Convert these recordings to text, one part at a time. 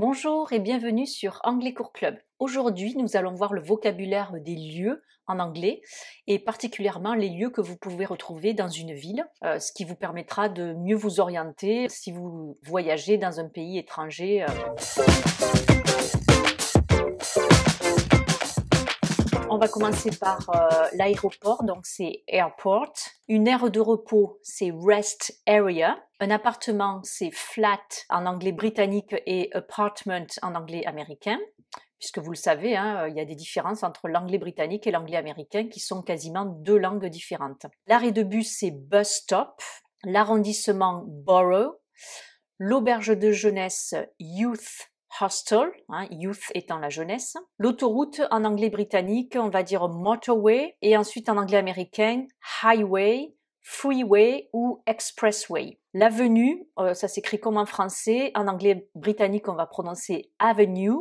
Bonjour et bienvenue sur Anglais Court Club. Aujourd'hui, nous allons voir le vocabulaire des lieux en anglais et particulièrement les lieux que vous pouvez retrouver dans une ville, euh, ce qui vous permettra de mieux vous orienter si vous voyagez dans un pays étranger. Euh. On va commencer par euh, l'aéroport, donc c'est airport. Une aire de repos, c'est rest area. Un appartement, c'est flat en anglais britannique et apartment en anglais américain. Puisque vous le savez, hein, euh, il y a des différences entre l'anglais britannique et l'anglais américain qui sont quasiment deux langues différentes. L'arrêt de bus, c'est bus stop. L'arrondissement, borough. L'auberge de jeunesse, youth hostel, hein, youth étant la jeunesse. L'autoroute en anglais britannique, on va dire motorway, et ensuite en anglais américain, highway, freeway ou expressway. L'avenue, euh, ça s'écrit comme en français, en anglais britannique on va prononcer avenue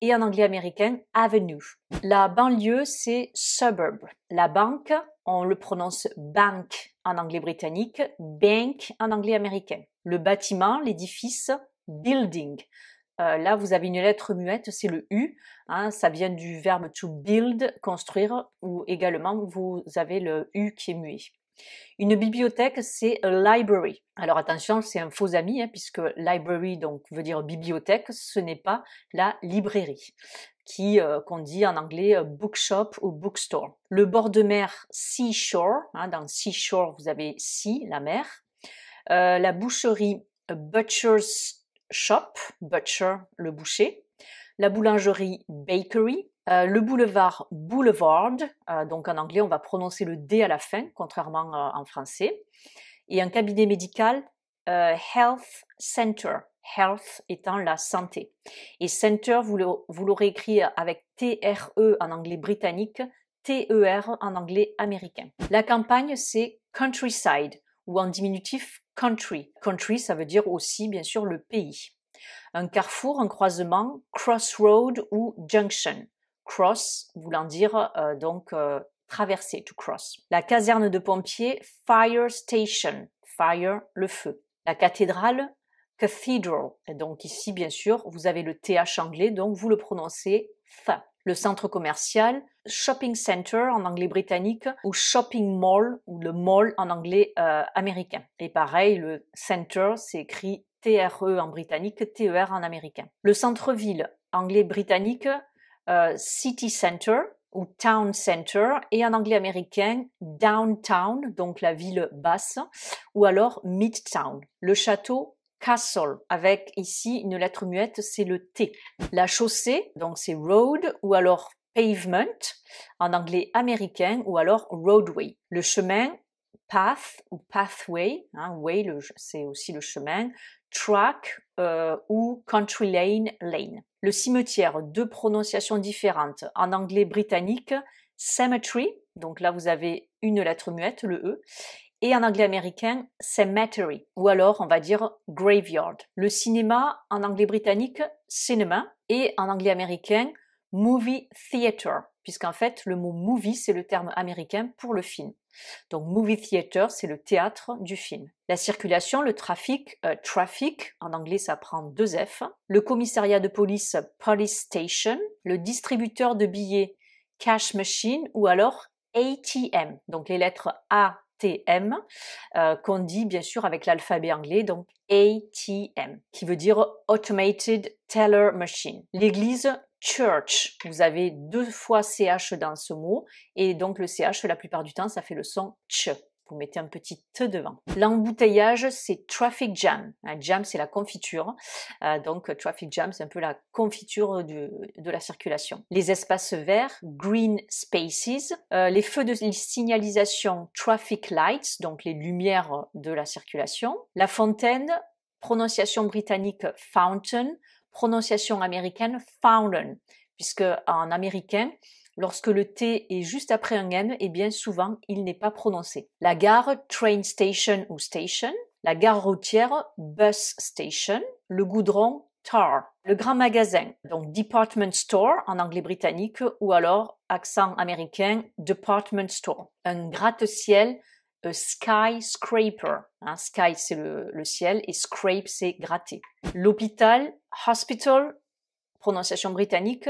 et en anglais américain avenue. La banlieue c'est suburb. La banque, on le prononce bank en anglais britannique, bank en anglais américain. Le bâtiment, l'édifice, building. Euh, là, vous avez une lettre muette, c'est le U. Hein, ça vient du verbe to build, construire, ou également vous avez le U qui est muet. Une bibliothèque, c'est a library. Alors attention, c'est un faux ami, hein, puisque library donc, veut dire bibliothèque, ce n'est pas la librairie, qui euh, qu'on dit en anglais euh, bookshop ou bookstore. Le bord de mer, seashore, hein, dans seashore vous avez sea, la mer. la boucherie, butcher's Shop, Butcher, le boucher, la boulangerie Bakery, euh, le boulevard Boulevard, euh, donc en anglais on va prononcer le D à la fin, contrairement euh, en français, et un cabinet médical Health Center, Health étant la santé. Et Center, vous l'aurez écrit avec T-R-E en anglais britannique, T-E-R en anglais américain. La campagne, c'est Countryside, ou en diminutif country. Country, ça veut dire aussi, bien sûr, le pays. Un carrefour, un croisement, crossroad ou junction. Cross voulant dire euh, donc euh, traverser, to cross. La caserne de pompiers, fire station. Fire, le feu. La cathédrale, cathedral. Et donc ici, bien sûr, vous avez le TH anglais, donc vous le prononcez th le centre commercial, shopping center en anglais britannique ou shopping mall ou le mall en anglais euh, américain. Et pareil, le center c'est écrit TRE en britannique, TER en américain. Le centre-ville anglais britannique, euh, city center ou town center et en anglais américain downtown donc la ville basse ou alors midtown. Le château castle, avec ici une lettre muette, c'est le T. La chaussée, donc c'est road, ou alors pavement, en anglais américain, ou alors roadway. Le chemin, path ou pathway, hein, way c'est aussi le chemin, track euh, ou country lane, lane. Le cimetière, deux prononciations différentes. En anglais britannique, cemetery, donc là vous avez une lettre muette, le E, et en anglais américain, cemetery, ou alors on va dire graveyard. Le cinéma, en anglais britannique, cinéma, et en anglais américain, movie theater, puisqu'en fait, le mot movie, c'est le terme américain pour le film. Donc, movie theater, c'est le théâtre du film. La circulation, le trafic, euh, traffic, en anglais, ça prend deux F. Le commissariat de police, police station. Le distributeur de billets, cash machine, ou alors ATM. Donc, les lettres A, ATM, euh, qu'on dit bien sûr avec l'alphabet anglais, donc ATM, qui veut dire Automated Teller Machine. L'église church, vous avez deux fois CH dans ce mot, et donc le CH, la plupart du temps, ça fait le son ch. Vous mettez un petit te devant. L'embouteillage, c'est traffic jam. jam, c'est la confiture. Euh, donc, traffic jam, c'est un peu la confiture de la circulation. Les espaces verts, green spaces. Euh, les feux de signalisation, traffic lights, donc les lumières de la circulation. La fontaine, prononciation britannique fountain, prononciation américaine fountain, puisque en américain, Lorsque le T est juste après un M, et eh bien souvent, il n'est pas prononcé. La gare, train station ou station. La gare routière, bus station. Le goudron, tar. Le grand magasin, donc department store en anglais britannique ou alors accent américain, department store. Un gratte-ciel, a skyscraper. scraper. Hein, sky, c'est le ciel et scrape, c'est gratter. L'hôpital, hospital, prononciation britannique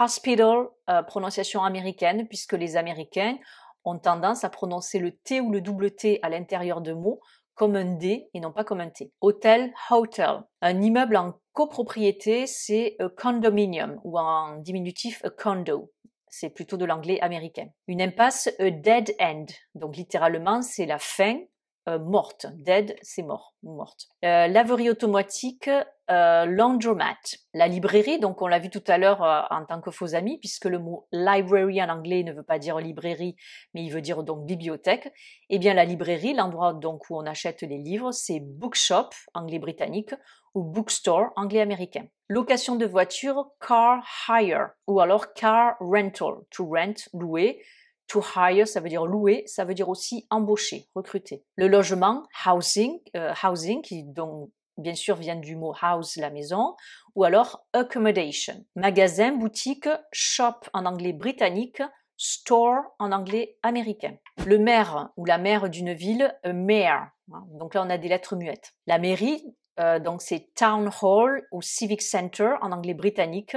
hospital, euh, prononciation américaine, puisque les Américains ont tendance à prononcer le T ou le double T à l'intérieur de mots comme un D et non pas comme un T. Hotel »,« hotel. Un immeuble en copropriété, c'est a condominium ou en diminutif a condo. C'est plutôt de l'anglais américain. Une impasse, a dead end. Donc littéralement, c'est la fin euh, morte. Dead, c'est mort ou morte. Euh, laverie automatique, euh, laundromat. La librairie, donc on l'a vu tout à l'heure euh, en tant que faux amis, puisque le mot library en anglais ne veut pas dire librairie, mais il veut dire donc bibliothèque. Eh bien, la librairie, l'endroit donc où on achète les livres, c'est bookshop, anglais-britannique, ou bookstore, anglais-américain. Location de voiture, car hire, ou alors car rental, to rent, louer To hire, ça veut dire louer, ça veut dire aussi embaucher, recruter. Le logement, housing, euh, housing qui donc bien sûr vient du mot house, la maison, ou alors accommodation, magasin, boutique, shop en anglais britannique, store en anglais américain. Le maire ou la maire d'une ville, a mayor. Donc là, on a des lettres muettes. La mairie, euh, donc c'est town hall ou civic center en anglais britannique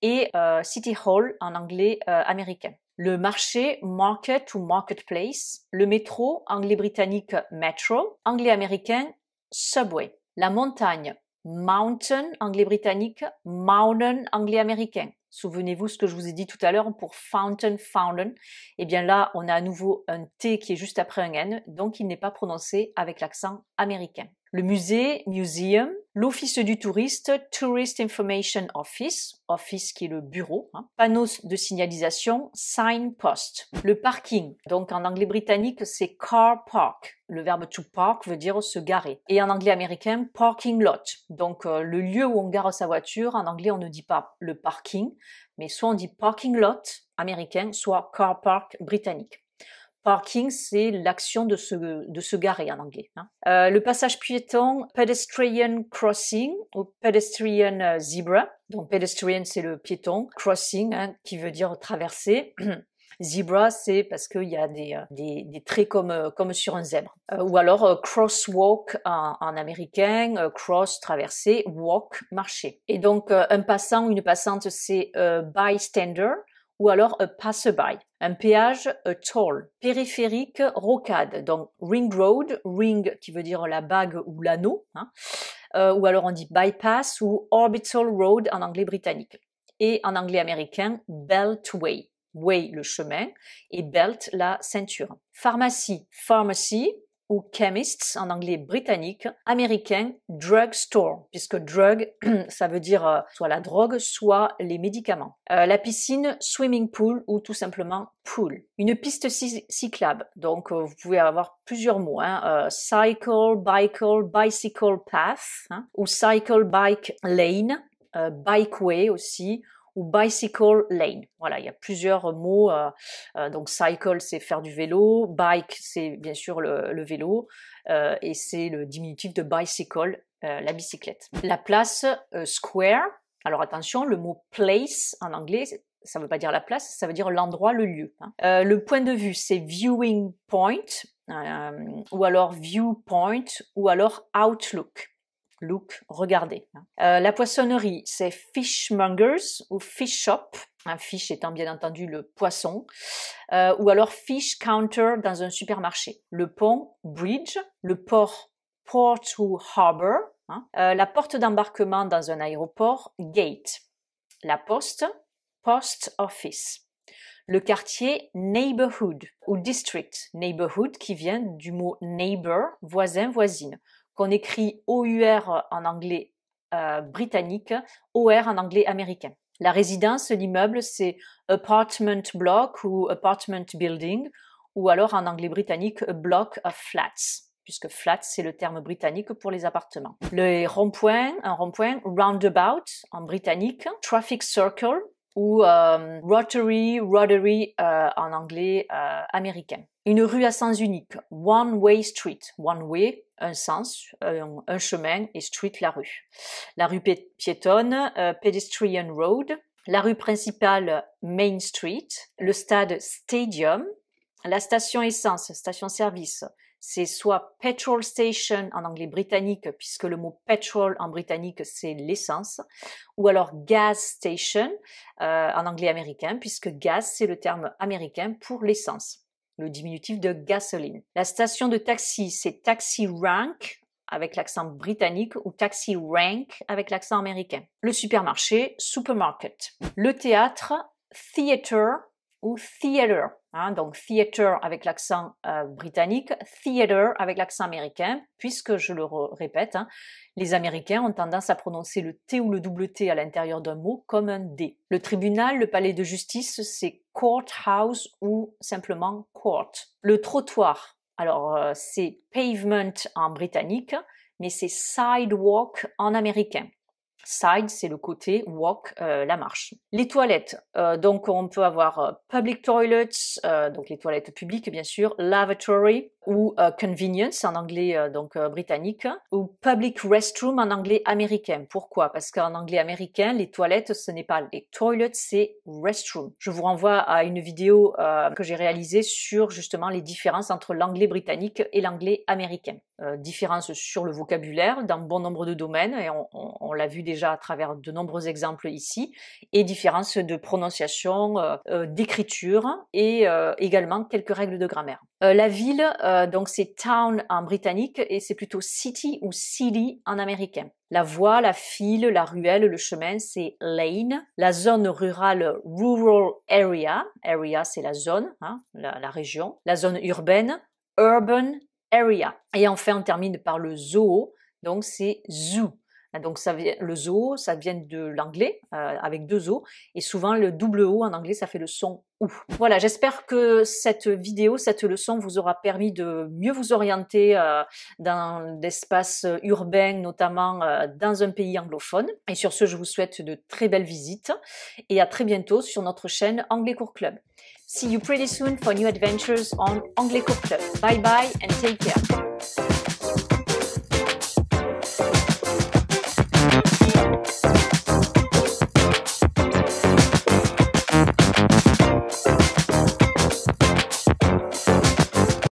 et euh, city hall en anglais américain le marché market ou marketplace, le métro, anglais britannique metro, anglais américain subway, la montagne mountain, anglais britannique mountain, anglais américain. Souvenez-vous ce que je vous ai dit tout à l'heure pour fountain, fountain. Eh bien là, on a à nouveau un T qui est juste après un N, donc il n'est pas prononcé avec l'accent américain. Le musée, museum, l'Office du touriste, Tourist Information Office, office qui est le bureau, hein, de signalisation, sign post. le parking. Donc en anglais britannique, c'est car park. Le verbe to park veut dire se garer. Et en anglais américain, parking lot. Donc euh, le lieu où on gare sa voiture, en anglais on ne dit pas le parking, mais soit on dit parking lot américain, soit car park britannique. Parking, c'est l'action de se, de se garer en anglais. Hein. Euh, le passage piéton, pedestrian crossing ou pedestrian euh, zebra. Donc pedestrian, c'est le piéton, crossing, hein, qui veut dire traverser. Zebra, c'est parce qu'il y a des, euh, des, des, traits comme, comme sur un zèbre. ou alors crosswalk en, américain, cross traverser, walk marcher. Et donc un passant ou une passante, c'est bystander ou alors a passerby. Un péage, a toll. Périphérique, rocade. Donc ring road, ring qui veut dire la bague ou l'anneau, hein, euh, ou alors on dit bypass ou orbital road en anglais britannique. Et en anglais américain, beltway. Way, le chemin, et belt, la ceinture. Pharmacie, pharmacy, chemists en anglais britannique, américain drug store, puisque drug, ça veut dire euh, soit la drogue, soit les médicaments. Euh, la piscine, swimming pool ou tout simplement pool. Une piste cyclable, donc euh, vous pouvez avoir plusieurs mots, hein. cycle, bicycle, bicycle path, hein, ou cycle bike lane, bikeway aussi, ou bicycle lane. Voilà, il y a plusieurs mots. Euh, euh, donc cycle, c'est faire du vélo, bike, c'est bien sûr le, vélo, euh, et c'est le diminutif de bicycle, euh, la bicyclette. La place square. Alors attention, le mot place en anglais, ça ne veut pas dire la place, ça veut dire l'endroit, le lieu. Hein. le point de vue, c'est viewing point, ou alors viewpoint, ou alors outlook. « Look »,« regardez. Hein. Euh, la poissonnerie, c'est fishmongers ou fish shop, un fish étant bien entendu le poisson, euh, ou alors fish counter dans un supermarché. Le pont, bridge, le port, port ou harbor, hein. euh, la porte d'embarquement dans un aéroport, gate, la poste, post office le quartier neighborhood ou district neighborhood qui vient du mot neighbor, voisin, voisine qu'on écrit OUR en anglais euh, britannique, OR en anglais américain. La résidence, l'immeuble, c'est apartment block ou apartment building, ou alors en anglais britannique, block of flats, puisque flats, c'est le terme britannique pour les appartements. Le rond-point, un rond-point, roundabout en britannique, traffic circle ou euh, Rotary, Rotary euh, en anglais euh, américain. Une rue à sens unique, One Way Street. One Way, un sens, un, un chemin, et street, la rue. La rue piétonne, Pedestrian Road. La rue principale, Main Street. Le stade Stadium. La station essence, station-service, c'est soit petrol station en anglais britannique, puisque le mot petrol en britannique c'est l'essence, ou alors gas station euh, en anglais américain, puisque gas c'est le terme américain pour l'essence, le diminutif de gasoline. La station de taxi c'est taxi rank avec l'accent britannique ou taxi rank avec l'accent américain. Le supermarché, supermarket. Le théâtre, theater ou theater Hein, donc theater avec l'accent euh, britannique, theater avec l'accent américain, puisque je le répète, hein, les Américains ont tendance à prononcer le T ou le double T à l'intérieur d'un mot comme un D. Le tribunal, le palais de justice, c'est courthouse ou simplement court. Le trottoir, alors euh, c'est pavement en britannique, mais c'est sidewalk en américain. Side, c'est le côté walk, euh, la marche. Les toilettes, euh, donc on peut avoir euh, public toilets, donc les toilettes publiques bien sûr, lavatory ou convenience en anglais donc britannique ou public restroom en anglais américain. Pourquoi Parce qu'en anglais américain, les toilettes ce n'est pas les toilets, c'est restroom. Je vous renvoie à une vidéo que j'ai réalisée sur justement les différences entre l'anglais britannique et l'anglais américain. différences sur le vocabulaire dans bon nombre de domaines et on, on l'a vu des déjà à travers de nombreux exemples ici, et différences de prononciation, euh, euh, d'écriture et euh, également quelques règles de grammaire. la ville, donc c'est town en britannique et c'est plutôt city ou city en américain. La voie, la file, la ruelle, le chemin, c'est lane. La zone rurale, rural area. Area, c'est la zone, hein, la région. La zone urbaine, urban area. Et enfin, on termine par le zoo. Donc c'est zoo. Ah, donc ça vient, le zoo, ça vient de l'anglais euh, avec deux o et souvent le double o en anglais ça fait le son ou. Voilà, j'espère que cette vidéo, cette leçon vous aura permis de mieux vous orienter euh, dans l'espace urbain, notamment euh, dans un pays anglophone. Et sur ce, je vous souhaite de très belles visites et à très bientôt sur notre chaîne Anglais Court Club. See you pretty soon for new adventures on Anglais Club. Bye bye and take care.